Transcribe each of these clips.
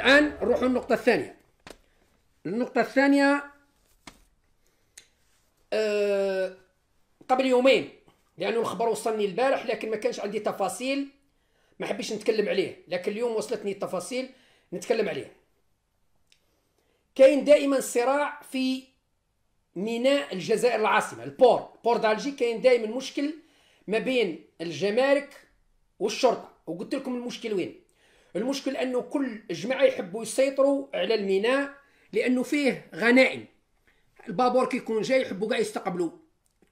الآن نروح للنقطة الثانية النقطة الثانية آه، قبل يومين لأنه الخبر وصلني البارح لكن ما كانش عندي تفاصيل ما حبيش نتكلم عليه لكن اليوم وصلتني التفاصيل نتكلم عليه كاين دائما صراع في ميناء الجزائر العاصمة البور بور دالجي كاين دائما مشكل ما بين الجمارك والشرطة وقلت لكم المشكل وين المشكل انه كل جماعه يحبوا يسيطروا على الميناء لانه فيه غنائم البابور كيكون جاي يحبوا كاع يستقبلوا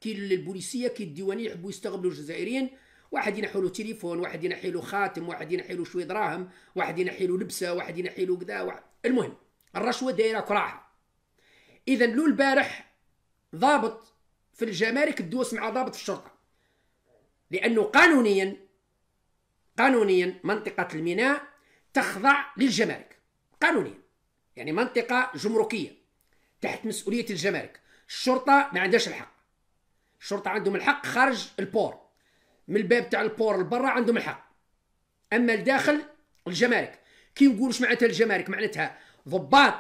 كي البوليسيه كي الديوانيه يحبوا يستقبلوا الجزائريين واحد ينحي له تليفون واحد ينحي له خاتم واحد ينحي له شويه دراهم واحد ينحي له لبسه واحد ينحي له كذا واحد المهم الرشوه دايره كراعها اذا لو البارح ضابط في الجمارك الدوس مع ضابط في الشرطه لانه قانونيا قانونيا منطقه الميناء تخضع للجمارك قانونيا يعني منطقة جمركية تحت مسؤولية الجمارك الشرطة ما عندهاش الحق الشرطة عندهم الحق خارج البور من الباب تاع البور لبرا عندهم الحق اما الداخل الجمارك كي نقول واش معناتها الجمارك معناتها ضباط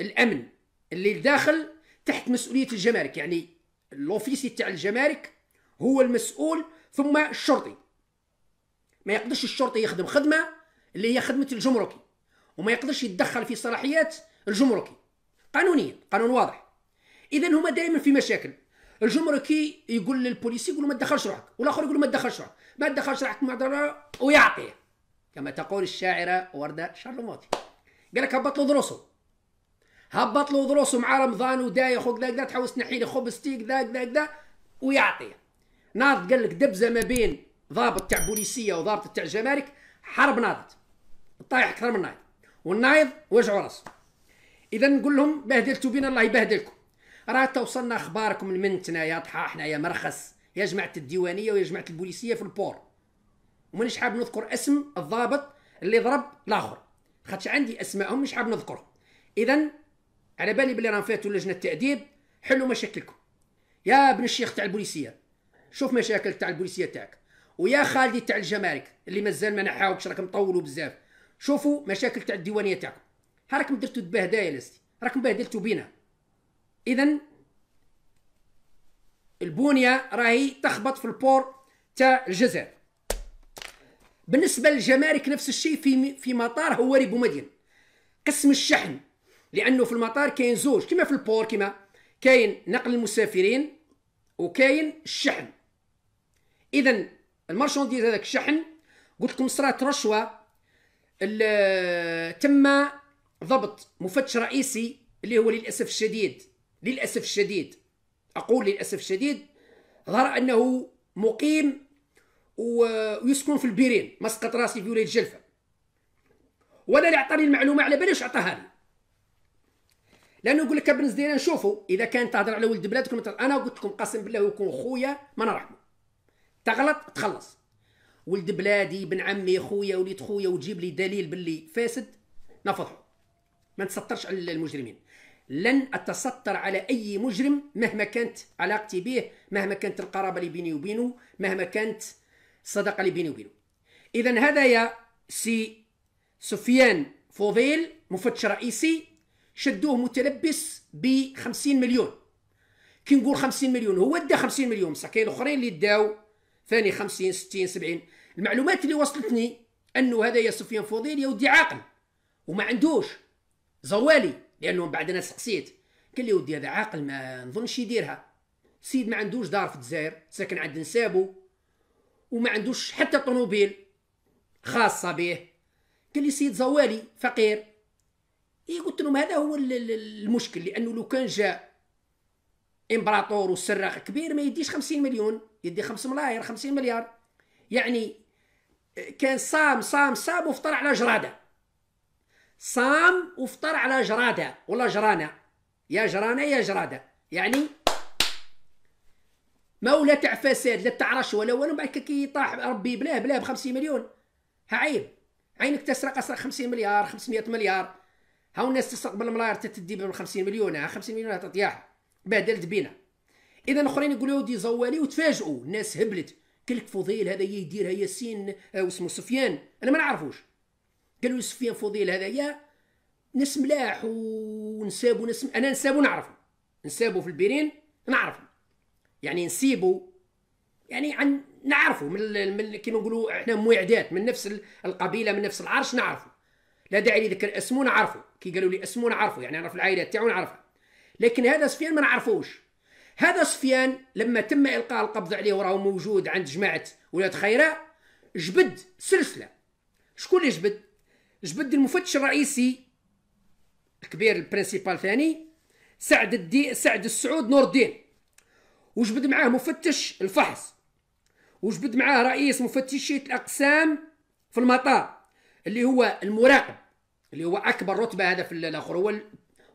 الامن اللي الداخل تحت مسؤوليه الجمارك يعني الاوفيسي تاع الجمارك هو المسؤول ثم الشرطي ما يقدرش الشرطي يخدم خدمه اللي هي خدمه الجمركي وما يقدرش يتدخل في صلاحيات الجمركي قانونيا قانون واضح اذا هما دائما في مشاكل الجمركي يقول للبوليسي يقول له ما تدخلش روحك والاخر يقول له ما تدخلش روحك ما تدخلش روحك مع ويعطيه كما تقول الشاعره ورده شارلوموتي قال لك هبط له ضروسه هبط له ضروسه مع رمضان ودايخ وكذا كذا تحوس تنحي لي خبز تيك كذا كذا كذا ويعطيه ناض قال لك دبزه ما بين ضابط تاع بوليسيه وضابط تاع جمارك حرب ناضت طايح اكثر من النايض والنايض وجعه راسه اذا نقول لهم بهدلتوا بينا الله يبهدلكم راه توصلنا اخباركم من تنايا طحا حنايا مرخص يا جماعه الديوانيه ويا جماعه البوليسيه في البور ومانيش حاب نذكر اسم الضابط اللي ضرب الاخر خاطش عندي اسمائهم مش حاب نذكرهم اذا على بالي بلي راهم فاتوا لجنه التاديب حلوا مشاكلكم يا ابن الشيخ تاع البوليسيه شوف مشاكل تاع البوليسيه تاعك ويا خالدي تاع الجمارك اللي مازال ما نحاوكش راك مطولوا بزاف شوفوا مشاكل تاع الديوانيه تاعكم ها راكم درتوا تبهدايا هدايا لستي راكم بهدلتوا بينا اذا البنيه راهي تخبط في البور تاع الجزائر بالنسبه للجمارك نفس الشيء في في مطار هواري بومدين قسم الشحن لانه في المطار كاين زوج كما في البور كما كاين نقل المسافرين وكاين الشحن اذا المارشونديز هذاك الشحن قلت لكم صرات رشوه تم ضبط مفتش رئيسي اللي هو للاسف الشديد للاسف الشديد اقول للاسف الشديد ظهر انه مقيم ويسكن في البيرين مسقط راسي في ولايه جلفه وانا اللي عطاني المعلومه على باليش عطاها لي لانه يقول لك ابن زدينا نشوفوا اذا كان تهضر على ولد بلادكم انا قلت لكم قسم بالله يكون خويا ما نرحمه تغلط تخلص ولد بلادي بن عمي خويا وليد خويا وتجيب لي دليل باللي فاسد نفضحه ما نتسترش على المجرمين لن اتستر على اي مجرم مهما كانت علاقتي به مهما كانت القرابه اللي بيني وبينه مهما كانت الصداقه اللي بيني وبينه اذا هذا يا سي سفيان فوضيل مفتش رئيسي شدوه متلبس ب 50 مليون كي نقول 50 مليون هو دا 50 مليون بصح كاين الاخرين اللي داو ثاني 50 60 70 المعلومات اللي وصلتني انه هذا يا سفيان فضيل يودي عاقل وما عندوش زوالي لانه بعد انا سقسيت قال لي ودي هذا عاقل ما نظنش يديرها سيد ما عندوش دار في الجزائر ساكن عند نسابو وما عندوش حتى طنوبيل خاصه به قال لي سيد زوالي فقير إيه قلت لهم هذا هو المشكل لانه لو كان جاء امبراطور وسراق كبير ما يديش 50 مليون يدي 5 ملاير 50 مليار يعني كان صام صام صام وفطر على جراده صام وفطر على جراده ولا جرانه يا جرانه يا جراده يعني ما ولا تاع فساد لا تاع رشوه ولا والو بعد كي طاح ربي بلاه بلاه ب 50 مليون ها عيب عينك تسرق اسرق 50 مليار 500 مليار هاو الناس تسرق بالملاير تدي ب 50 مليون ها 50 مليون تطيح بهدلت بينا اذا الاخرين يقولوا دي زوالي وتفاجئوا الناس هبلت كلك فضيل هذا يديرها ياسين آه، واسمه سفيان انا ما نعرفوش قالوا سفيان فضيل هذايا ناس ملاح ونسابو ناس انا نسابو نعرفو نسابو في البيرين نعرفو يعني نسيبو يعني عن نعرفو من, من كي نقولوا احنا موعدات من نفس القبيله من نفس العرش نعرفو لا داعي لذكر اسمو نعرفو كي قالوا لي اسمو نعرفو يعني نعرف العائله تاعو نعرفها لكن هذا سفيان ما نعرفوش هذا سفيان لما تم إلقاء القبض عليه وراه موجود عند جماعة ولاد خيرة جبد سلسلة شكون اللي جبد؟ جبد المفتش الرئيسي الكبير البرنسيبال ثاني سعد الدي سعد السعود نور الدين وجبد معاه مفتش الفحص وجبد معاه رئيس مفتشية الأقسام في المطار اللي هو المراقب اللي هو أكبر رتبة هذا في الآخر هو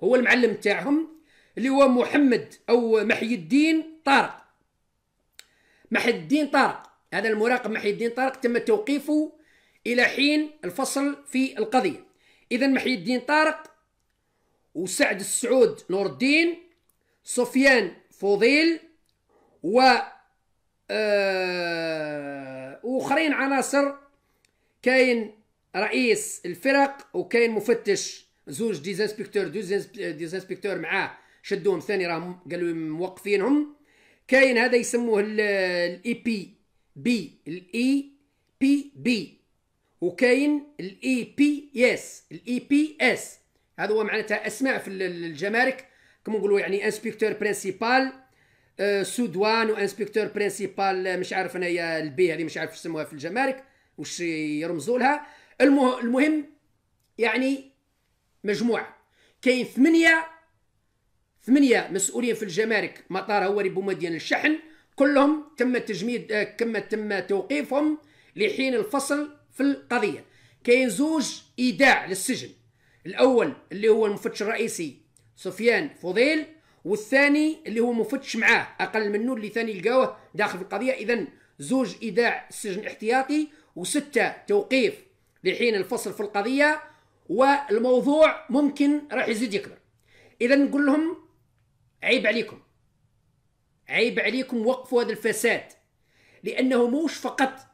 هو المعلم تاعهم اللي هو محمد او محي الدين طارق محي الدين طارق هذا المراقب محي الدين طارق تم توقيفه الى حين الفصل في القضيه اذا محي الدين طارق وسعد السعود نور الدين سفيان فضيل و آه، واخرين عناصر كاين رئيس الفرق وكاين مفتش زوج ديزانسبكتور دوز ديزانسبكتور معاه شدوهم ثاني راهم قالوا موقفينهم كاين هذا يسموه الاي بي بي الاي e بي e بي وكاين الاي بي e اس الاي بي اس هذا هو معناتها اسماء في الجمارك كما نقولوا يعني انسبكتور آه، برينسيبال سودوان وانسبكتور آه، برينسيبال مش عارف انايا البي هذه مش عارف يسموها في الجمارك واش يرمزوا لها المهم يعني مجموعه كاين ثمانيه ثمانية مسؤولين في الجمارك مطار هواري بومدين الشحن كلهم تم تجميد آه، كما تم توقيفهم لحين الفصل في القضية كاين زوج إيداع للسجن الأول اللي هو المفتش الرئيسي سفيان فضيل والثاني اللي هو مفتش معاه أقل منه اللي ثاني لقاوه داخل في القضية إذا زوج إيداع سجن احتياطي وستة توقيف لحين الفصل في القضية والموضوع ممكن راح يزيد يكبر إذا نقول لهم عيب عليكم عيب عليكم وقفوا هذا الفساد لأنه موش فقط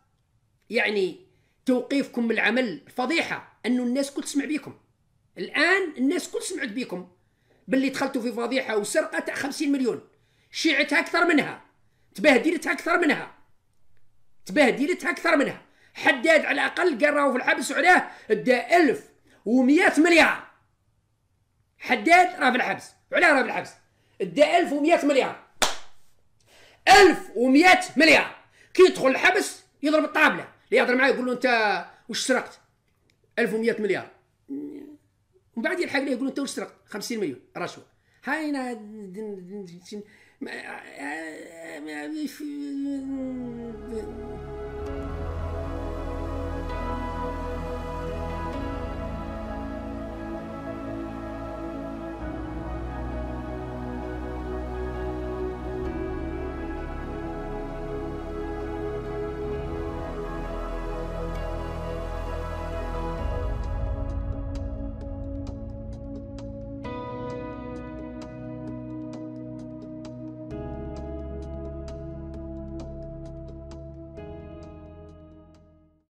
يعني توقيفكم من العمل فضيحة أنه الناس كل تسمع بكم الآن الناس كل سمعت بكم باللي دخلتوا في فضيحة وسرقة تاع 50 مليون شيعتها أكثر منها تبهدلتها أكثر منها تبهدلتها أكثر منها حداد على الأقل قال راهو في الحبس وعلاه دا 1100 مليار حداد راه في الحبس وعلاه راه في الحبس ادى 1100 مليار 1100 مليار كي يدخل الحبس يضرب الطابله اللي يهضر معايا يقول له انت واش سرقت 1100 مليار ومن بعد يلحق ليه يقول له انت واش سرقت 50 مليون رشوه هاينا